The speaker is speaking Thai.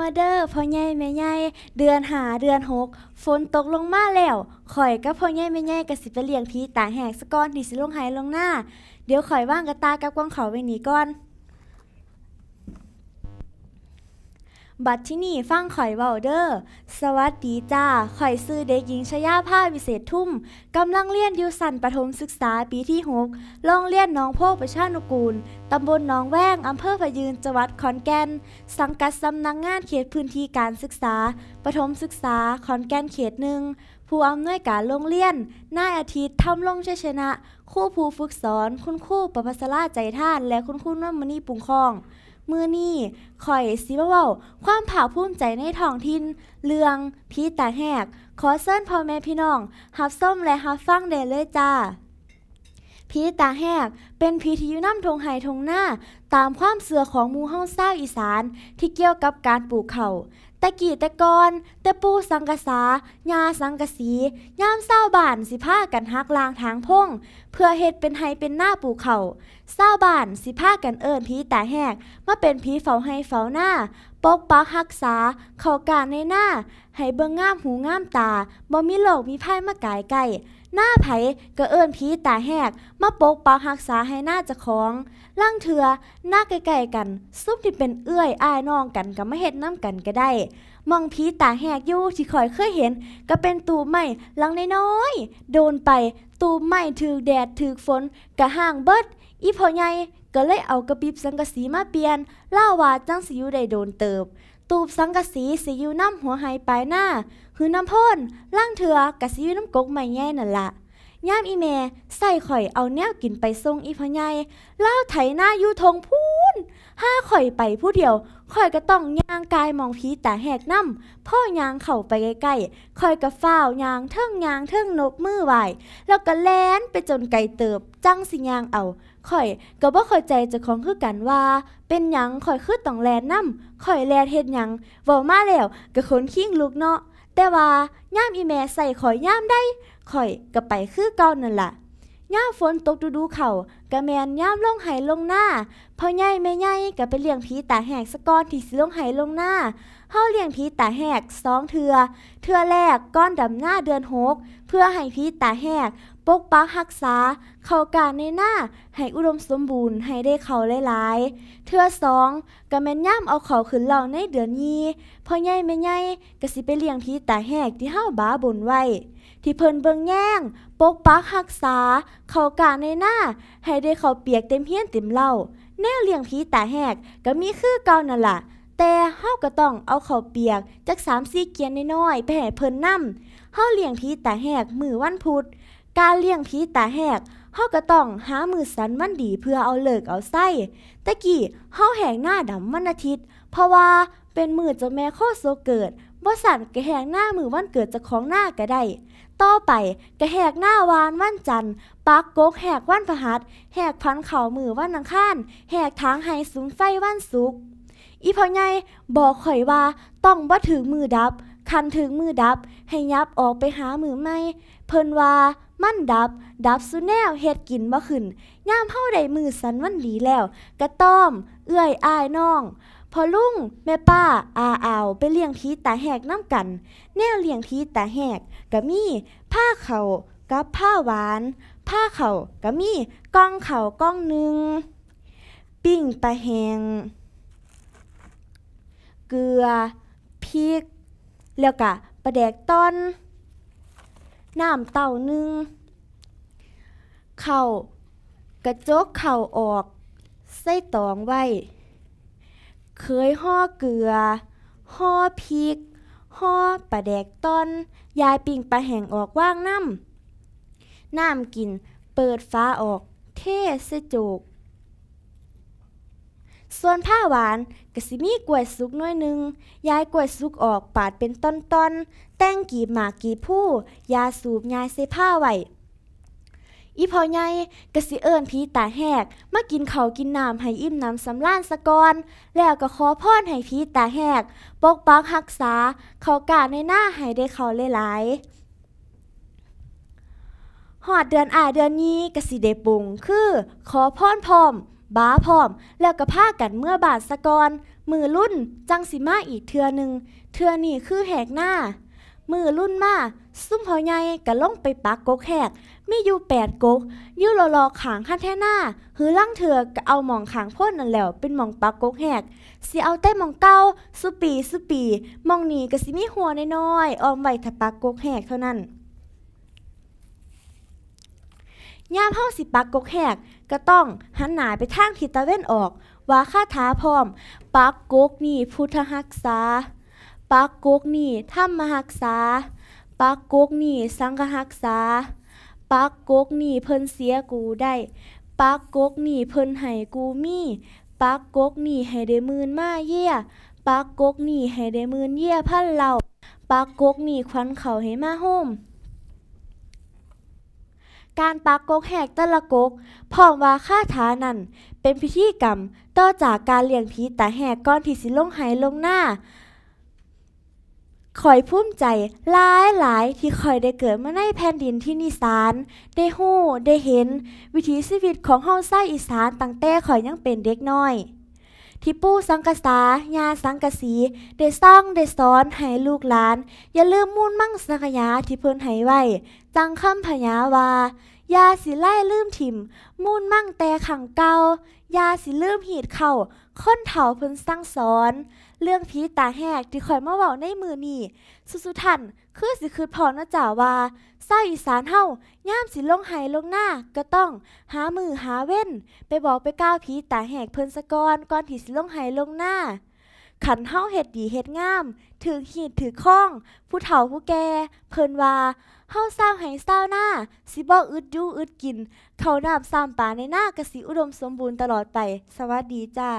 มาเดร์พ่อใหญ่แม่ใหญ่เดือนหาเดือนหกฝนตกลงมาแล้วข่อยกับพ่อใหญ่แม่ใหญ่กะสิไปเลี้ยงพีตาแหกสะก้อนที่สิลงหายลงหน้าเดี๋ยวข่อยว่างกะตากับกวางเขาไปหนีก่อนบัดที่นี่ฟังข่อยเบาเดอร์ สวัสดีจ้า ข่อยซื้อเด็กหญิงชยาภาวิเศษทุ่มกำลังเรียนยูสันประถมศึกษาปีที่หกลองเรียนน้องโพ่ประชานุกูลตำบลนนองแวงอำเภอพยืนจังหวัดขอนแก่นสังกัดสำนักงงานเขตพื้นที่การศึกษา ประถมศึกษาขอนแก่นเขตหนึ่งผู้อำนวยการโรงเรียนนายอาทิตย์ทำลงชัยชนะคู่ผู้ฝึกสอนคุณครูประภัสราใจท่านและคุณครูนวลมณีปุงคองมือนี่คอยซิบเว้าความผาภูมิใจในท้องถิ่น เรื่องพีตาแหกขอเส้นพ่อแม่พี่น้องฮับส้มและฮับฟังเดเลยจ้าผีตาแหกเป็นผีที่ยู่น้ำทงไหยทงหน้าตามความเสือของมูเฮ้าเศร้าอีสาน ที่เกี่ยวกับการปลูกเขา่าตะกี้ตะกอนแต่ปูสังกษา้าสังกสีย่ามเศร้าบ้านสิผ้ากันฮักลางทางพงเพื่อเหตุเป็นไฮเป็นหน้าปลูกเขา่าเศร้าบ้านสิผ้ากันเอิญผีตาแหกมาเป็นผีเฝ้าไยเฝ้าหน้าปกปักฮักษาเขาการในหน้าให้เบิองงามหูงามตาบ่มีโลกมีไพ่มาไกายไก่หน้าไผก็เอิ้นผีตาแหกมาปกปักหักษาให้หน้าจะของล่างเถือหน้าใกล้ๆกัน ซุ้มที่เป็นเอื้อยอ้ายน้องกันก็ม่เห็ดน้ำกันก็ได้มองผีตาแหกอยู่ที่คอยเคยเห็น ก็เป็นตูไม้ลังน้อยโดนไป ตูไม้ถือแดดถือฝนกะห่างเบิดอีพอไงก็เลยเอากระปิบสังกะสีมาเปลี่ยน เล่าว่าจังสิอยู่ได้โดนเติบตูบสังกะสีสีอยู่น้ำหัวหายปลายหน้า คือน้ำพ่นล่างเถือกะสีอยู่น้ำกกไม่แย่นั่นละย่ามอีเมใส่ข่อยเอาแนวกินไปทรงอีพญายเล่าไถหน้ายูทงพูถ้าข่อยไปผู้เดียว ข่อยก็ต้องย่างกายมองผีแต่แหกน้ำพ่อย่างเข่าไปใกล้ๆข่อยก็เฝ้าย่างเทิงย่างเทิงนบมือไหวแล้วก็แลนไปจนไกลเติบจังสิย่างเอา ข่อยก็บ่กขอยใจจะของคือกันว่า เป็นยังข่อยคือต้องแลนน้ำ ข่อยแลนเฮ็ดยังว่ามาแล้วก็ขนขิ้งลูกเนาะ แต่ว่าย่ามอีแม่ใส่ข่อยย่ามได้ ข่อยก็ไปคือเก่านั่นล่ะย่ามฝนตกดูดูเข่ากะแมนย่ามลงไหลงหน้าพ่อใหญ่แม่ใหญ่กะไปเลี้ยงผีตาแหกสะก้อนที่สิลงไหลงหน้าเฮาเลี้ยงผีตาแหกสองเทือเทือแรกก้อนดำหน้าเดือนหกเพื่อให้ผีตาแหกปกปักรักษา เข่าการในหน้าให้อุดมสมบูรณ์ให้ได้เขาหลายๆเทือสองกะแมนย่ามเอาเขาขึ้นเหล่าในเดือนยีพ่อใหญ่แม่ใหญ่กะสิไปเลี้ยงผีตาแหกที่เฮาบ้าบนไว้ที่เพิ่นเบิ่งแย่ง ปกปักหักษาเขากาในหน้า ให้ได้เขาเปียกเต็มเฮี้ยนเต็มเล่า แนวเลี้ยงผีตาแหกก็มีคือเก่านั่นละ่ะ แต่เฮาก็ต้องเอาเขาเปียกจากสามสี่เกียนน้อยๆไปให้เพิ่นนำเฮาเลี้ยงผีตาแหกมือวันพุธ การเลี้ยงผีตาแหกเฮาก็ต้องหามือสันวันดีเพื่อเอาเลิกเอาไส้ตะกี้เฮาแหงหน้าดำวันอาทิตย์เพราะว่าเป็นมือเจ้าแม่โคโซเกิดบ่สั่นกระแหกหน้ามือวันเกิดจะของหน้าก็ได้ต่อไปกระแหกหน้าวานวันจันทร์ ปักโกกแหกวันพหัสแหกพันเข่ามือวันอังคารแหกทางไฮสูงไฟวันสุกอีพ่อใไงบอกข่อยว่าต้องบ่ถึงมือดับ คันถึงมือดับ ให้ยับออกไปหามือไม่เพิ่นว่ามันดับ ดับสุแนวเฮ็ดกินบ่ขึ้นย่ามเฮาได้มือสันวันหลีแล้วกระต้อม เอื้อยอายน้องพอลุงแม่ป้าอาอาว ไปเลี้ยงผีตาแหกน้ำกัน แนวเลี้ยงผีตาแหกกะมี ผ้าเขากับผ้าหวาน ผ้าเขากะมีกองเขากองหนึ่งปิ้งปลาแหง เกลือพริก แล้วกะปลาแดกต้นน้ำเต่าหนึ่งเข่า กระจกเข่าออก ใส่ตองไว้เคยห่อเกลือ ห่อพริก ห่อปลาแดกต้น ยายปิ่งปลาแห่งออกว่างน้ำ น้ำกินเปิดฟ้าออก เทเสะจก ส่วนผ้าหวานกะสิมีกล้วยสุกน้อยนึง ยายกล้วยสุกออกปาดเป็นต้นๆ แต่งกีบหมากกีบผู้ ยาสูบยายเสผ้าไว้อีพอใหญ่กะสิเอิญผีตาแหกมากินเขากินน้ำให้อิ่มน้ำสำล้านสะกอนแล้วก็ขอพรให้ผีตาแหกปกปักรักษา เขากาในหน้าให้ได้เขาหลายๆหอดเดือนอาเดือนนี้กะสิเดปุงคือ ขอพรพร้อม บ้าพร้อมแล้วก็พากันเมื่อบาทสะกอนมือรุ่นจังสิมาอีกเทือหนึ่งเทือนี่คือแหกหน้ามือรุ่นมาซุ่มพอใหญ่กะล่องไปปักกกแหกมีอยู่แปดกกยูอรอรอขางข้าแท่หน้าหือล่างเถือกะเอาหมองขางพ่นนั่นแล้ว เป็นหมองปักกกแหกสีเอาแต่หมองเก้าสุปีสุปีมองนีกะสิมีหัวน้อยออมไว้ถ้าปักกกแหกเท่านั้นยามเฮาสิปักกกแหกก็ต้องหันหนาไปทางทิศตะเว้นออกว่าคาถาพร้อมปักกกนี่พุทธหักษาปักกุกนี่ธำมหักษา ปักกุกนี่สังกหักษาปักกุกนี่เพิ่นเสียกูได้ ปักกุกนี่เพิ่นให้กูมีปักกุกนี่ให้ได้มื่นมาเยี่ยปักกุกนี่ให้ได้มื่นเยี่ยพันเหล่า ปักกุกนี่ควันเขาให้มาห่มการปักกกแหกตะละกกพร้อมว่าคาฐานันเป็นพิธีกรรมต่อจากการเลี้ยงผีตาแหกก้อนที่สิลงหายลงหน้าคอยภูมิใจหลายหลายที่คอยได้เกิดมาในแผ่นดินที่นิสานได้หู้ได้เห็น วิถีชีวิตของเฮาไส้อีสานตั้งแต่คอยยังเป็นเด็กน้อย ที่ปู่สังกษาญาสังกสีได้สร้างได้สอนให้ลูกหลาน อย่าลืมมุ่นมั่งสังยาที่เพิ่นให้ไว้จังคำพญาวายาสิไล่ลืมถิ่มมูนมั่งแต่ขังเกายาสิลืมหีดเข่าค้นเถาเพิ่นสั่งสอน เรื่องผีตาแหกที่คอยมาเบาในมือนี่สุสุทันคือสิคือพอนะจ่าว่าเศร้าอีสานเฮาย่ามสิลงไหยลงหน้าก็ต้องหามือหาเว้นไปบอกไปก้าวผีตาแหกเพิ่นสะกอนก่อนที่สิลงไหยลงหน้าขันเฮาเห็ดดีเห็ดงาม ถือหีดถือข้องผู้เฒ่าผู้แกเพิ่นว่าเฮาสร้างให้สร้างหน้าสิบอกอึดดูอึดกิน เขาน้ำซามป่าในหน้ากะสิอุดมสมบูรณ์ตลอดไป สวัสดีจ้า